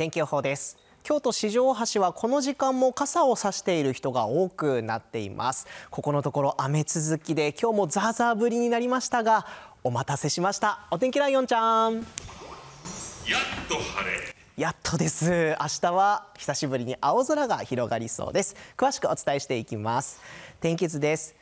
天気予報です京都市条大橋はこの時間も傘を差している人が多くなっていますここのところ雨続きで今日もザーザー降りになりましたがお待たせしましたお天気ライオンちゃんやっと晴れやっとです明日は久しぶりに青空が広がりそうです詳しくお伝えしていきます天気図です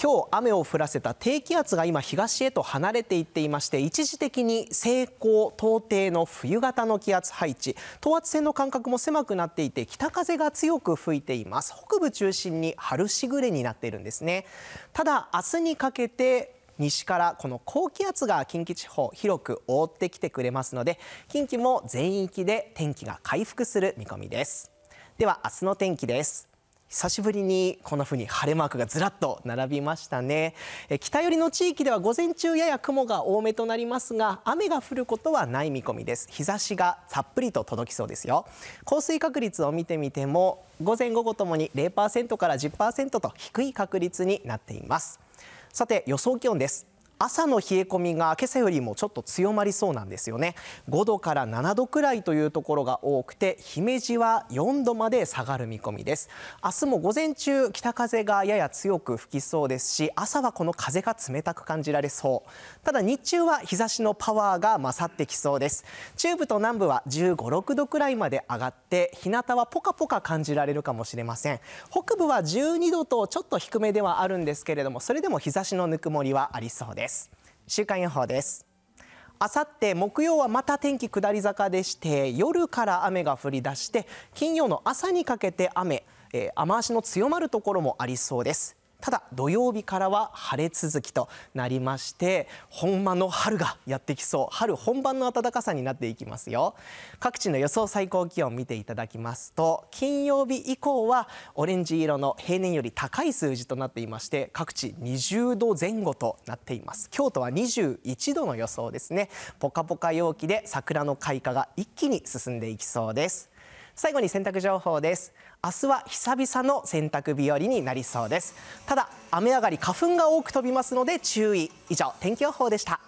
今日雨を降らせた低気圧が今東へと離れていっていまして一時的に西高東低の冬型の気圧配置等圧線の間隔も狭くなっていて北風が強く吹いています北部中心に春しぐれになっているんですねただ明日にかけて西からこの高気圧が近畿地方広く覆ってきてくれますので近畿も全域で天気が回復する見込みですでは明日の天気です久しぶりにこんな風に晴れマークがずらっと並びましたね北寄りの地域では午前中やや雲が多めとなりますが雨が降ることはない見込みです日差しがたっぷりと届きそうですよ降水確率を見てみても午前午後ともに0%から10%と低い確率になっていますさて予想気温です朝の冷え込みが今朝よりもちょっと強まりそうなんですよね5度から7度くらいというところが多くて姫路は4度まで下がる見込みです明日も午前中北風がやや強く吹きそうですし朝はこの風が冷たく感じられそうただ日中は日差しのパワーが勝ってきそうです中部と南部は15、6度くらいまで上がって日向はポカポカ感じられるかもしれません北部は12度とちょっと低めではあるんですけれどもそれでも日差しのぬくもりはありそうですです週間予報ですあさって木曜はまた天気下り坂でして夜から雨が降り出して金曜の朝にかけて雨、えー、雨足の強まるところもありそうですただ土曜日からは晴れ続きとなりまして本間の春がやってきそう春本番の暖かさになっていきますよ各地の予想最高気温見ていただきますと金曜日以降はオレンジ色の平年より高い数字となっていまして各地20度前後となっています京都は21度の予想ですねポカポカ陽気で桜の開花が一気に進んでいきそうです最後に洗濯情報です明日は久々の洗濯日和になりそうですただ雨上がり花粉が多く飛びますので注意以上天気予報でした